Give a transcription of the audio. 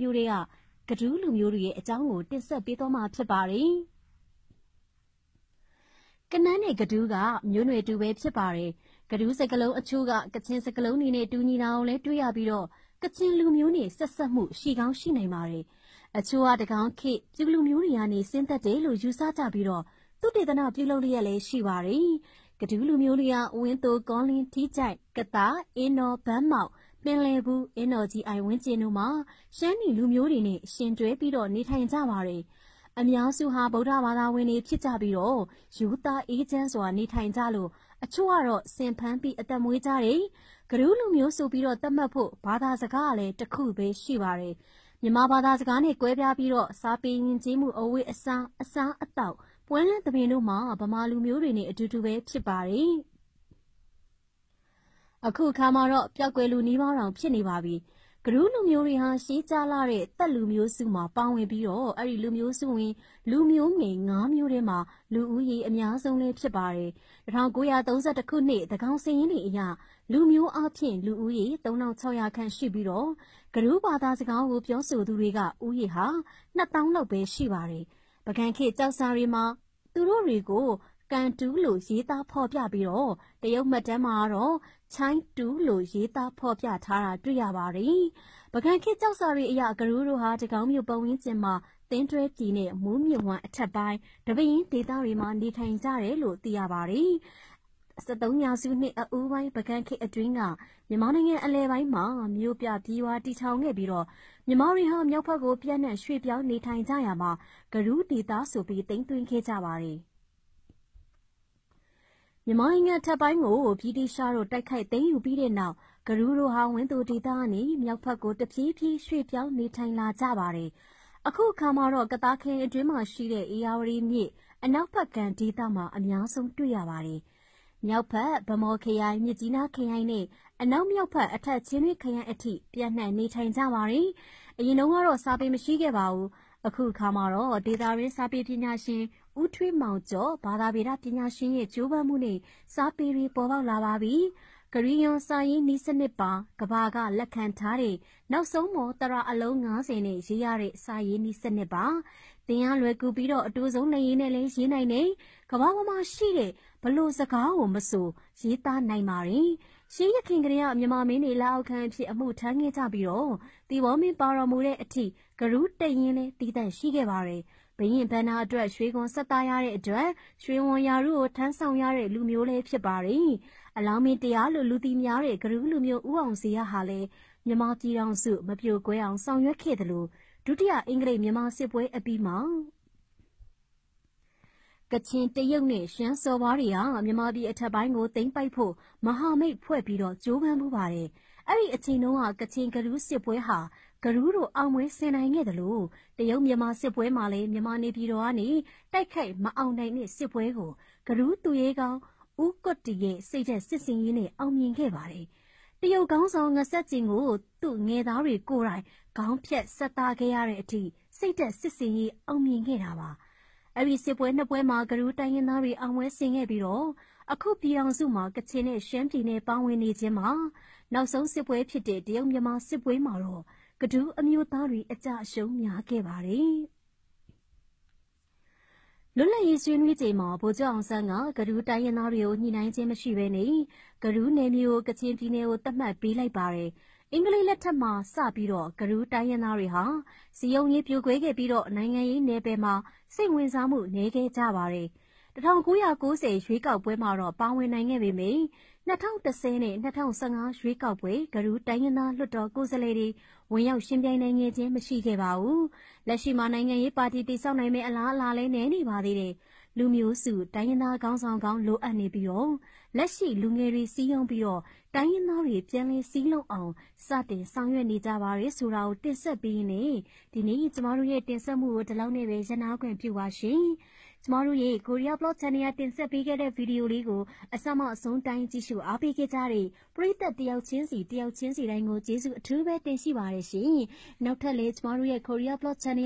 မျိုးတွေကကဒူးလူမျိုးတွေရဲ့အကြောင်းကိုတင်ဆက်ပေးတော့မှာဖြစ်ပါတယ်။ကနန်းနဲ့ကဒူးကမျိုးနွယ်တူပဲဖြစ်ပါတယ်။ကဒူးစကလုံးအချို့ကကချင်းစကလုံးနေနဲ့တူညီတာအောင်လဲတွေ့ရပြီးတော့ကချင်းလူမျိုးနဲ့ဆက်ဆက်မှုရှိကောင်းရှိနိုင်ပါတယ်။အချို့ကတကောင်ခိပြုလူမျိုးတွေကနေဆင်းသက်တယ်လို့ယူဆကြပြီးတော့သူတေသနာပြုလုပ်ရလည်းရှိပါတယ်။ကဒူးလူမျိုးတွေကဝင်းတိုကောလင်းထီးကြိုက်ကတာအင်းတော်ဘန်းမောက်ပင်လယ်ဘူးအင်းတော်ကြီးအိုင်ဝင်းကျင်းတို့မှာရှမ်းနီလူမျိုးတွေနဲ့ရှင်တွဲပြီးတော့နေထိုင်ကြပါတယ်။အများစုဟာဗုဒ္ဓဘာသာဝင်တွေဖြစ်ကြပြီးတော့ယူသားအေးချမ်းစွာနေထိုင်ကြလို့အချို့ကတော့စင်ဖမ်းပြီးအသက်မွေးကြတယ်။ဂရုလူမျိုးဆိုပြီးတော့သတ်မှတ်ဖို့ဘာသာစကားကလည်းတစ်ခုပဲရှိပါတယ်။မြန်မာဘာသာစကားနဲ့ကွဲပြားပြီးတော့စာပေရင်ကျေးမှုအဝေးအစားအစားအတောက်ပွဲလန်းတပင်တို့မှာဗမာလူမျိုးတွေနဲ့အတူတူပဲဖြစ်ပါတယ်။အခုအခါမှာတော့ပျောက်ကွယ်လူနီးပါးတောင်ဖြစ်နေပါပြီဂရုလူမျိုးတွေဟာရှေးကြလာတဲ့တက်လူမျိုးစုမှာပါဝင်ပြီးတော့အဲ့ဒီလူမျိုးစုဝင် လူမျိုးငယ်9မျိုးထဲမှာလူဦးရေအများဆုံးလေးဖြစ်ပါတယ်1932ခုနှစ်သကောင်စင်းရင်တွေအရလူမျိုးအဖြစ်လူဦးရေ3600ခန့်ရှိပြီးတော့ဂရုဘာသာစကားကိုပြောဆိုသူတွေကဦးရေဟာ2000လောက်ပဲရှိပါတယ်ပကံခေကြောက်စာတွေမှာ သူတို့တွေကိုကန်တူးလို့ရေးသားဖော်ပြပြီးတော့တရုတ်မှတ်တမ်းမှာတော့ချိုင်းတူးလို့ရေးသားဖော်ပြထားတာတွေ့ရပါတယ်။ပကံခေတ်ကြောက်စာရိအရာဂရုတို့ဟာတကောင်းမြို့ပဝင်းကျင်မှာတင်းတွဲပြည်နဲ့မူးမြဝံအထက်ပိုင်းတပင်းဒေသတွေမှာနေထိုင်ကြတယ်လို့သိရပါတယ်။73ရာစုနှစ်အဦးပိုင်းပကန်းခေတ်အတွင်းကမြန်မာနိုင်ငံအလဲပိုင်းမှာမြို့ပြပြီးွားတီထောင်ခဲ့ပြီးတော့မြန်မာတွေဟာမြောက်ဘက်ကိုပြန့်နှံ့ရွှေ့ပြောင်းနေထိုင်ကြရမှာဂရုဒေသဆိုပြီးတင်သွင်းခဲ့ကြပါတယ်။မြန်မာနိုင်ငံထပ်ပိုင်းကိုဗြိတိရှားတို့တိုက်ခိုက်သိမ်းယူပြီးတဲ့နောက်ဂရုတို့ဟာဝင်းသူဒေသကနေမြောက်ဘက်ကိုတပြေးပြေးရွှေ့ပြောင်းနေထိုင်လာကြပါတယ်။အခုအခါမှာတော့ကသားခရင်အတွင်းမှာရှိတဲ့အေယာဝတီမြစ်အနောက်ဘက်ကန်ဒေသမှာအများဆုံးတွေ့ရပါတယ်။မြောက်ဘက်ဗမော်ခရိုင်မြစ်ကြီးနားခရိုင်နဲ့အနောက်မြောက်ဘက်အထက်ချင်းတွင်းခရိုင်အထိပြန့်နှံ့နေထိုင်ကြပါတယ်။အရင်တုန်းကတော့စာပေမရှိခဲ့ပါဘူး။အခုအခါမှာတော့ဒေတာရင်းစာပေပညာရှင်ဦးထွေးမောင်ကျော်ဘာသာဗေဒပညာရှင်ရဲ့ကြိုးပမ်းမှုနဲ့စာပေတွေပေါ်ပေါက်လာပါပြီ။ကရီယွန်စာရင်းနီးစနစ်ပါကဘာကလက်ခံထားတဲ့နောက်ဆုံးမော်တရာအလုံး90နဲ့ရေးရတဲ့စာရင်းနီးစနစ်ပါ။သင်ရလွယ်ကူပြီးတော့အတူဆုံးနေရင်းနဲ့လည်းရေးနိုင်တယ်။ကဘာပေါ်မှာရှိတဲ့ဘလို့စကားကိုမဆိုရေးသားနိုင်ပါရင်ရှင်းရခင်ကလေးကမြန်မာမင်းတွေလက်အောက်ခံအဖြစ်အမှုထမ်းခဲ့ကြပြီးတော့တီဝေါမင်းပါတော်မူတဲ့အထိဂရုတက်ရင်လည်းတည်တန့်ရှိခဲ့ပါတယ်။ဘရင်ဘန္နာအတွက်ရွှေခွန်ဆက်သားရတဲ့အတွက်ရွှေဝန်ရာတို့ကိုထမ်းဆောင်ရတဲ့လူမျိုးလေးဖြစ်ပါတယ်။အလောင်းမင်းတရားလိုလူတီများတဲ့ဂရုလူမျိုးဦးအောင်ဇေယဟာလည်းမြမကြီးတော်စုမပြိုကွဲအောင်ဆောင်ရွက်ခဲ့တယ်လို့ဒုတိယအင်္ဂလိပ်မြန်မာစစ်ပွဲအပြီးမှာကချင်တရုတ်နဲ့ရှမ်းစော်ဘွားတွေကမြန်မာပြည်အထက်ပိုင်းကိုသိမ်းပိုက်ဖို့မဟာမိတ်ဖွဲ့ပြီးတော့ကြိုးပမ်းမှုပါတယ်။အဲ့ဒီအချိန်တုန်းကကချင်ကလူးစစ်ပွဲဟာဂရုတို့အောင်မွေးဆင်နိုင်ခဲ့တယ်လို့တရုတ်မြန်မာစစ်ပွဲမှာလည်းမြန်မာနေပြည်တော်ကနေတိုက်ခိုက်မအောင်နိုင်တဲ့စစ်ပွဲကိုဂရုသူရဲကောင်းဦးကွတ်တီရဲ့စိတ်သက်စစ်စင်ရင်းနဲ့အောင်မြင်ခဲ့ပါတယ်။တရုတ်ကောင်းဆောင်ငဆက်ကျင်ကိုသူ့ငယ်သားတွေကိုယ်တိုင်ခေါင်းဖြတ်ဆက်သားခဲ့ရတဲ့အထိစိတ်သက်စစ်စင်ရင်းအောင်မြင်ခဲ့တာပါ။အဲဒီစစ်ပွဲနှစ်ပွဲမှာဂရုတိုင်းရင်းသားတွေအောင်ပွဲဆင်ခဲ့ပြီးတော့အခုပြည်အောင်စုမှာကချင်နဲ့ရှမ်းပြည်နယ်ပေါင်းဝင်နေခြင်းမှာနောက်ဆုံးစစ်ပွဲဖြစ်တဲ့တရုတ်မြန်မာစစ်ပွဲမှာတော့ကဒူးအမျိုးသားတွေအကြရှုံးများခဲ့ပါတယ်။လွတ်လပ်ရေးဆွေးနွေးချိန်မှာဗိုလ်ချုပ်အောင်ဆန်းကကဒူးတိုင်းရင်းသားတွေကိုညှိနှိုင်းခြင်းမရှိဘဲနဲ့ကဒူးနယ်မြေကိုကချင်ပြည်နယ်ကိုသတ်မှတ်ပေးလိုက်ပါတယ်။အင်္ဂလိပ်လက်ထက်မှာစပြီးတော့ဂရုတိုင်းရင်းသားတွေဟာစီယုံရေးပြိုကွဲခဲ့ပြီးတော့နိုင်ငံရေးနယ်ပယ်မှာစိတ်ဝင်စားမှုနည်းခဲ့ကြပါတယ်။1990ရွေးကောက်ပွဲမှာတော့ပါဝင်နိုင်ခဲ့ပေမယ့်2010နဲ့2015ရွေးကောက်ပွဲဂရုတိုင်းရင်းသားလွှတ်တော်ကိုယ်စားလှယ်တွေဝင်ရောက်ရှင်ပြိုင်နိုင်ခြင်းမရှိခဲ့ပါဘူး။လက်ရှိမှာနိုင်ငံရေးပါတီတည်ဆောက်နိုင်မယ့်အလားအလာလည်းနည်းနေပါသေးတယ်။လူမျိုးစုတိုင်းရင်းသားခေါင်းဆောင်ကောင်းလိုအပ်နေပြီးတော့လက်ရှိလူငယ်တွေစီးရုံပြီးတော့တိုင်းရင်းသားတွေပြန်လည်စည်းလုံးအောင်စတင်ဆောင်ရွက်နေကြပါရယ်ဆိုတာကိုတင်ဆက်ပေးနေဒီနေ့ကျွန်တော်တို့ရဲ့တင်ဆက်မှုကိုဒီလောက်နဲ့ပဲရနာခွင့်ပြုပါရှင်။ကျမတို့ရဲ့ကိုရီးယား blog channel တင်ဆက်ပေးခဲ့တဲ့ဗီဒီယိုလေးကိုအစမှအဆုံးတိုင်းကြည့်ရှုအားပေးခဲ့ကြတဲ့ပရိသတ်တယောက်ချင်းစီတယောက်ချင်းစီတိုင်းကိုကျေးဇူးအထူးပဲတင်ရှိပါတယ်ရှင်။နောက်ထပ်လည်းကျမတို့ရဲ့ကိုရီးယား blog channel